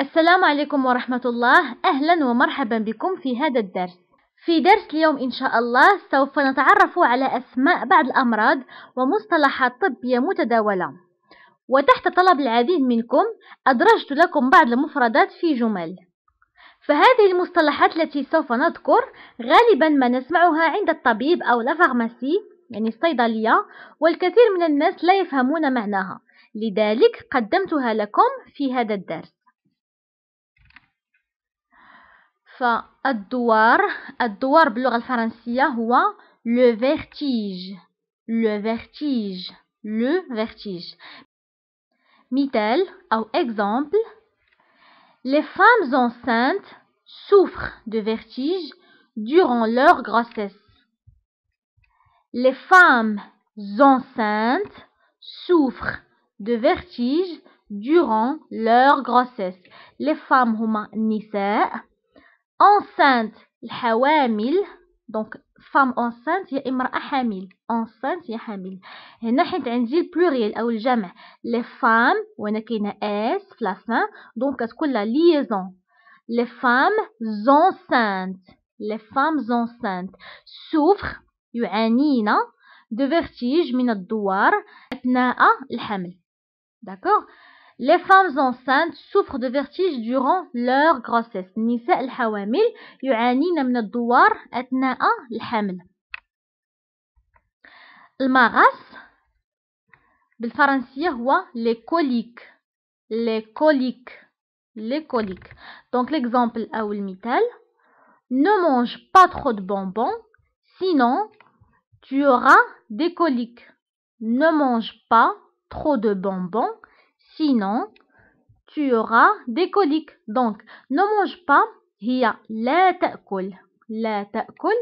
السلام عليكم ورحمة الله أهلا ومرحبا بكم في هذا الدرس في درس اليوم إن شاء الله سوف نتعرف على أسماء بعض الأمراض ومصطلحات طبية متداولة وتحت طلب العديد منكم أدرجت لكم بعض المفردات في جمل فهذه المصطلحات التي سوف نذكر غالبا ما نسمعها عند الطبيب أو لافارماسي يعني الصيدلية والكثير من الناس لا يفهمون معناها لذلك قدمتها لكم في هذا الدرس Adouar Adouar, باللغة الفرنسية هو le vertige le vertige le vertige mitel أو exemple les femmes enceintes souffrent de vertige durant leur grossesse les femmes enceintes souffrent de vertige durant leur grossesse les femmes humaines enceinte الحوامل دونك فام انسانت هي امراه حامل انسانت هي حامل هنا حيت عندي البلوريال او الجمع لي فام وانا كاينه اس في لافان دونك كتكون لا ليزون لي فام زونسانت لي فام زونسانت سوفر يعانينا دو فيرتيج من الدوار اثناء الحمل داكوغ Les femmes enceintes souffrent de vertiges durant leur grossesse. النساء الحوامل يعانين من الدوار أثناء الحمل. المغص بالفرنسية هو les coliques. Les coliques. Les coliques. Donc l'exemple أو Ne mange pas trop de bonbons, sinon tu auras des coliques. Ne mange pas trop de bonbons, Sinon, tu auras des coliques. Donc, ne mange pas. Il y a la ta'kul. La ta'kul.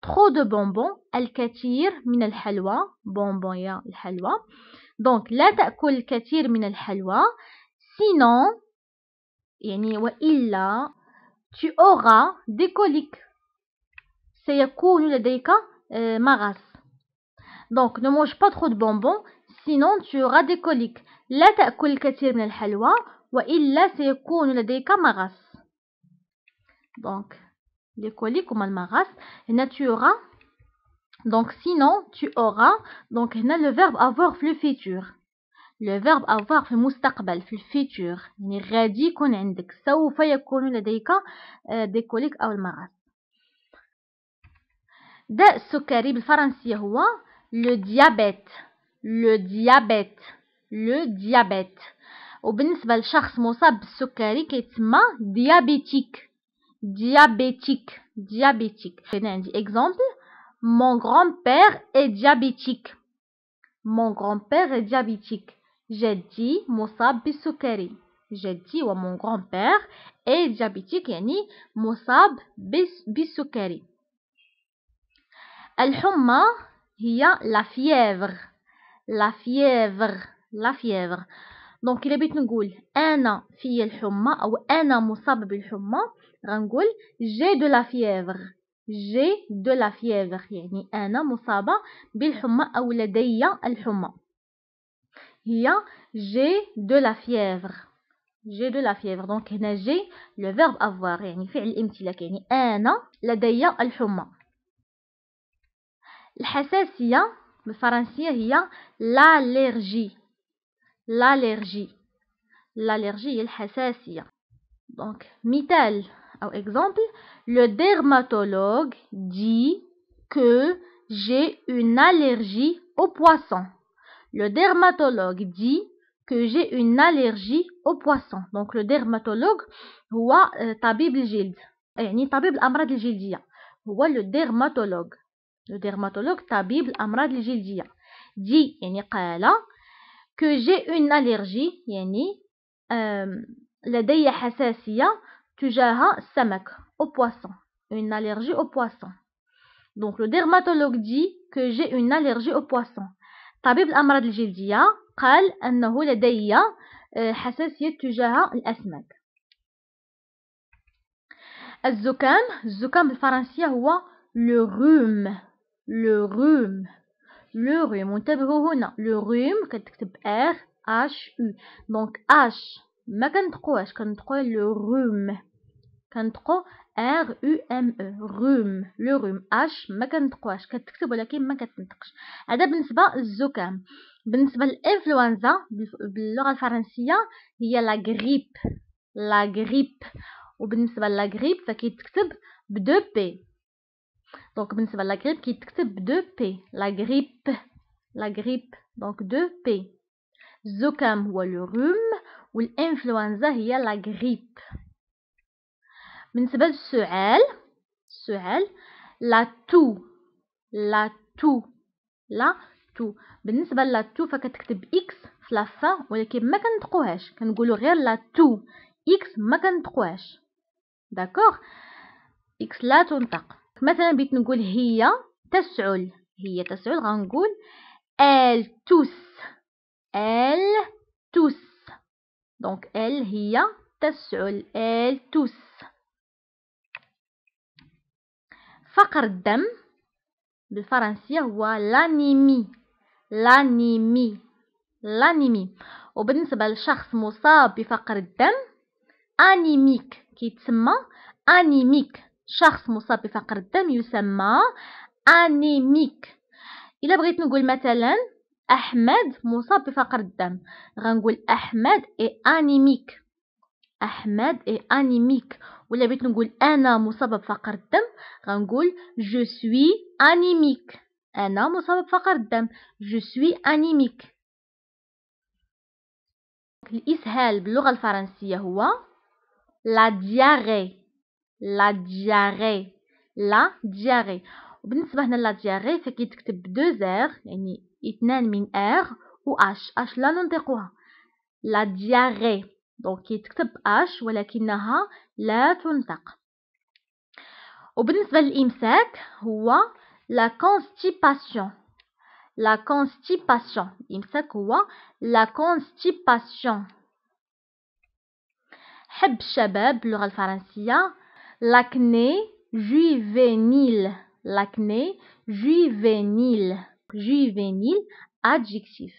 Trop de bonbons. Al-katir min al-halwa. Bonbon, ya y halwa Donc, la ta'kul katir min al-halwa. Sinon, yani wa illa, tu auras des coliques. C'est سيكون لديك Maras. Donc, ne mange pas trop de bonbons sinon tu auras des coliques. La ta'koul pas maras. Donc les coliques ou mal maras, tu auras donc sinon tu auras donc le verbe avoir le futur. Le verbe avoir le mustaqbal le futur. Ni ghadi Il euh, des coliques ou maras. le diabète. Le diabète, le diabète. Au Benin, ce mal chasse-mauvais sucré est diabétique, diabétique, diabétique. j'ai un exemple. Mon grand-père est diabétique. Mon grand-père est diabétique. J'ai dit mauvais sucré. J'ai dit mon grand-père est diabétique et ni mauvais sucré. Alhuma, il a la fièvre. لا فيفر لا فيفر دونك الا بغيت نقول انا في الحمى او انا مصاب بالحمى غنقول جي دو لا فيفر جي دو لا فيفر يعني انا مصابه بالحمى او لدي الحمى هي جي دو لا فيفر جي دو لا فيفر دونك هنا جي لو فيرب افوار يعني فعل الامتلاك يعني انا لدي الحمى الحساسيه y a l'allergie l'allergie l'allergie le donc mitel. exemple le dermatologue dit que j'ai une allergie au poisson. le dermatologue dit que j'ai une allergie au poisson. donc le dermatologue هو طبيب الجلد يعني طبيب gild هو le dermatologue le dermatologue Tabib Amrad gildia, dit que j'ai une allergie, yani, euh, au poisson, une allergie au poisson. Donc le dermatologue dit que j'ai une allergie au poisson. Tabib Amrad قال لدي تجاه الزكام الزكام le rhume le rhume le rhume le rhume كتكتب R H U donc H ما كنطقوهاش le rhume R U M E rhume le rhume H ما كنطقوهاش كتكتب ولكن ما كتنطقش هذا بالنسبه للزكام بالنسبه للانفلونزا باللغه هي B P دونك بالنسبه لغريب كيتكتب دو بي لا غريب لا غريب دونك دو بي الزكام هو لو روم والانفلونزا هي لا غريب بالنسبه للسعال السعال لا تو لا تو لا تو بالنسبه لا تو فكتكتب اكس في لافا ولكن ما كنطقوهاش كنقولوا غير لا تو اكس ما كنطقوهاش داكوغ اكس لا تنطق مثلا بيت نقول هي تسعل هي تسعل غنقول ال توس ال توس دونك ال هي تسعل ال توس فقر الدم بالفرنسية هو لانيمي لانيمي لانيمي وبالنسبة لشخص مصاب بفقر الدم أنيميك كيتسمى أنيميك شخص مصاب بفقر الدم يسمى أنيميك إلا بغيت نقول مثلا أحمد مصاب بفقر الدم غنقول أحمد إي أنيميك أحمد إي أنيميك ولا بغيت نقول أنا مصاب بفقر الدم غنقول جو سوي أنيميك أنا مصاب بفقر الدم جو سوي أنيميك الإسهال باللغة الفرنسية هو لا دياري لا دياري لا دياري وبالنسبه هنا لا دياري فكيتكتب زير يعني اثنان من ار و اش اش لا ننطقها لا دياري دونك كيتكتب اش ولكنها لا تنطق وبالنسبه للامساك هو لا كونستيباسيون لا كونستيباسيون الامساك هو لا كونستيباسيون حب الشباب اللغه الفرنسيه l'acné juvénile l'acné juvénile juvénile adjectif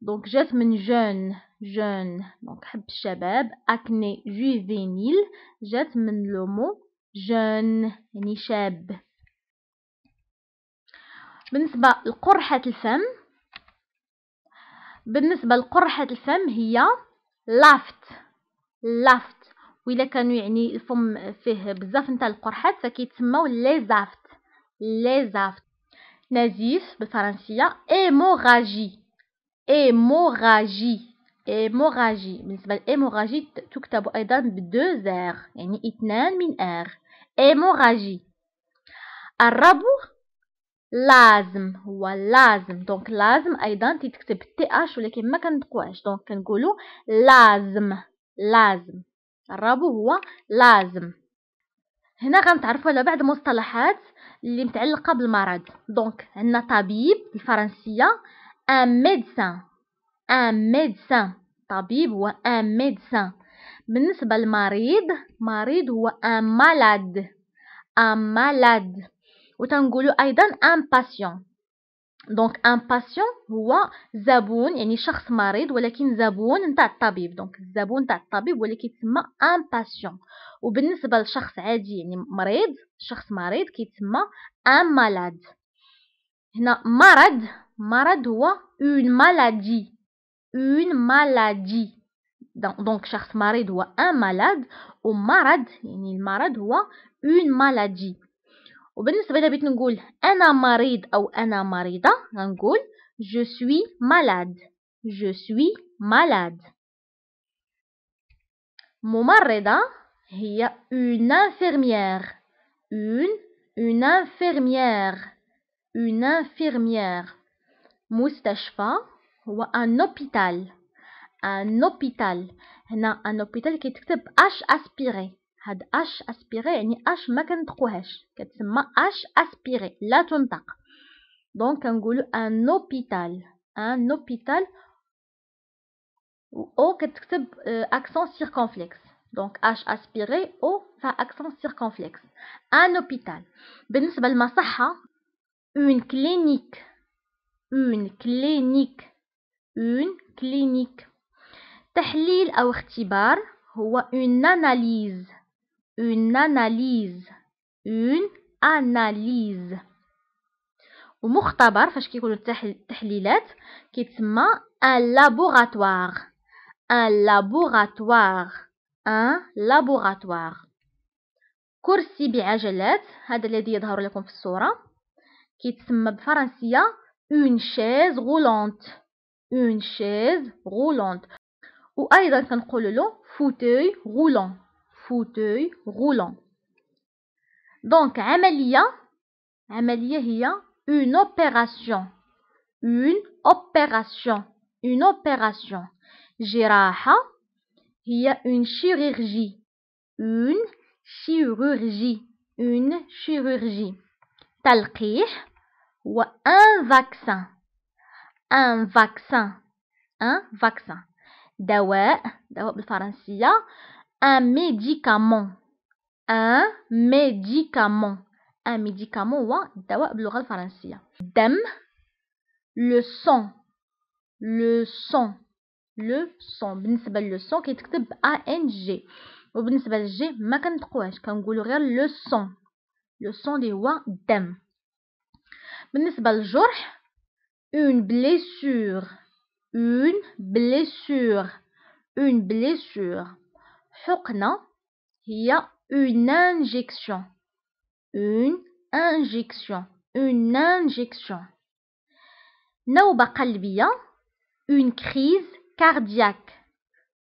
donc je suis jeune jeune donc حب الشباب acné juvénile Je suis le mot jeune يعني بالنسبة لقرحة الفم بالنسبة لقرحة الفم هي لافت لافت وإلا كانوا يعني الفم فيه بزاف نتاع القرحات فكيتسماو لي زافت لي زافت نزيف بالفرنسية ايموراجي ايموراجي ايموراجي بالنسبة للايموراجي تكتب أيضا بدو زار يعني اثنان من ار ايموراجي الربو لازم هو لازم دونك لازم ايضا تتكتب تي اش ولكن ما كنطقوهاش دونك كنقولوا لازم لازم الرابو هو لازم هنا غنتعرفوا على بعض المصطلحات اللي متعلقه بالمرض دونك عندنا طبيب الفرنسيه ان ميدسان ان ميدسان طبيب هو ان ميدسان بالنسبه للمريض مريض هو ان مالاد ان مالاد وتنقولوا ايضا ان باسيون دونك ان باسيون هو زبون يعني شخص مريض ولكن زبون نتاع الطبيب دونك الزبون نتاع الطبيب واللي كيتسمى ان باسيون وبالنسبه لشخص عادي يعني مريض شخص مريض كيتسمى ان مالاد هنا مرض مرض هو اون مالادي اون مالادي دونك شخص مريض هو ان مالاد ومرض يعني المرض هو اون مالادي وبالنسبة إذا بغيت نقول أنا مريض أو أنا مريضة dit « je suis malade je suis malade ممرضة هي une infirmière une une infirmière une infirmière مستشفى هو un hôpital un hôpital هنا un hôpital كيتكتب h aspiré هاد اش اسبيري يعني اش ما كنطقوهاش كتسمى اش اسبيري لا تنطق دونك كنقولوا ان اوبيتال ان اوبيتال او كتكتب اكسون آه، سيركونفليكس دونك اش اسبيري او اكسون سيركونفليكس ان اوبيتال بالنسبه للمصحه اون كلينيك اون كلينيك اون كلينيك تحليل او اختبار هو اون اناليز une analyse une analyse ومختبر فاش كيكونوا التحليلات كيتسمى ان لابوراتوار ان لابوراتوار ان لابوراتوار كرسي بعجلات هذا الذي يظهر لكم في الصوره كيتسمى بفرنسيه اون شيز غولونت اون شيز غولونت وايضا كنقولوا له فوتوي غولون fauteuil roulant. Donc, il y une opération une opération une opération il y a une chirurgie une chirurgie une chirurgie Talqih, ou un vaccin un vaccin un vaccin dawa, le بالفرنسية un médicament un médicament un médicament هو dawa باللغة français. le sang le sang le sang بالنسبة le كيتكتب sang, ما le sang le sang لو le dem une blessure une blessure une blessure حقنة هي une injection une injection une injection نوبة قلبية une crise cardiaque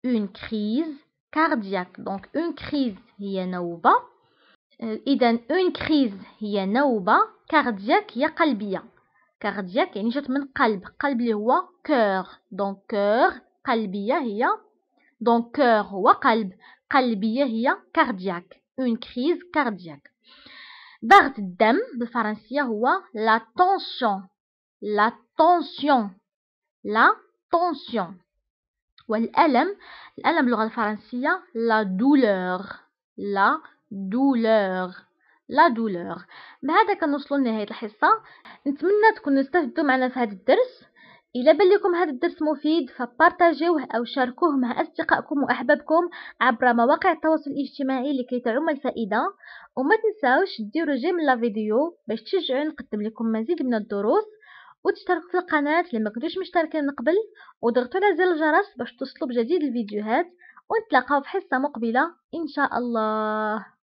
une crise cardiaque donc une crise هي نوبة إذا une crise هي نوبة cardiaque هي قلبية cardiaque يعني جات من قلب قلب اللي هو cœur donc cœur قلبية هي دونك كور هو قلب قلبية هي كاردياك اون كريز كاردياك ضغط الدم بالفرنسية هو لا تونسيون لا تونسيون لا تونسيون والألم الألم باللغة الفرنسية لا دولور لا دولور لا دولور بهذا كنوصلوا لنهاية الحصة نتمنى تكونوا استفدتوا معنا في هذا الدرس إلى بان هذا الدرس مفيد فبارطاجيوه أو شاركوه مع أصدقائكم وأحبابكم عبر مواقع التواصل الاجتماعي لكي تعم الفائدة وما تنساوش ديروا جيم لا فيديو باش تشجعوا نقدم لكم مزيد من الدروس وتشتركوا في القناة لما كنتوش مشتركين من قبل وضغطوا على زر الجرس باش توصلوا بجديد الفيديوهات ونتلاقاو في حصة مقبلة إن شاء الله